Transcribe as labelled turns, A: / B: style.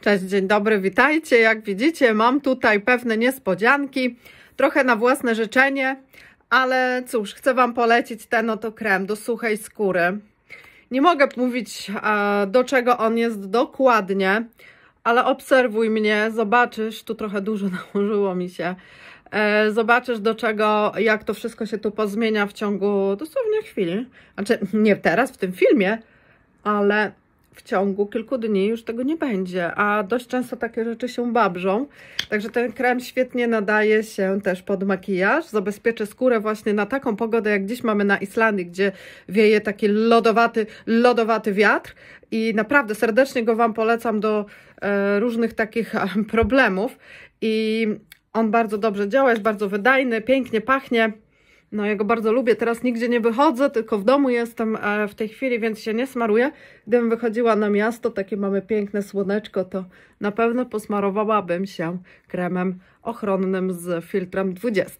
A: Cześć, dzień dobry, witajcie. Jak widzicie, mam tutaj pewne niespodzianki, trochę na własne życzenie, ale cóż, chcę Wam polecić ten oto krem do suchej skóry. Nie mogę mówić, e, do czego on jest dokładnie, ale obserwuj mnie, zobaczysz, tu trochę dużo nałożyło mi się, e, zobaczysz do czego, jak to wszystko się tu pozmienia w ciągu dosłownie chwili. Znaczy, nie teraz w tym filmie, ale w ciągu kilku dni już tego nie będzie, a dość często takie rzeczy się babrzą, także ten krem świetnie nadaje się też pod makijaż, zabezpieczy skórę właśnie na taką pogodę, jak dziś mamy na Islandii, gdzie wieje taki lodowaty, lodowaty wiatr i naprawdę serdecznie go Wam polecam do e, różnych takich e, problemów i on bardzo dobrze działa, jest bardzo wydajny, pięknie pachnie, no ja go bardzo lubię, teraz nigdzie nie wychodzę, tylko w domu jestem e, w tej chwili, więc się nie smaruję. Gdybym wychodziła na miasto, takie mamy piękne słoneczko, to na pewno posmarowałabym się kremem ochronnym z filtrem 20.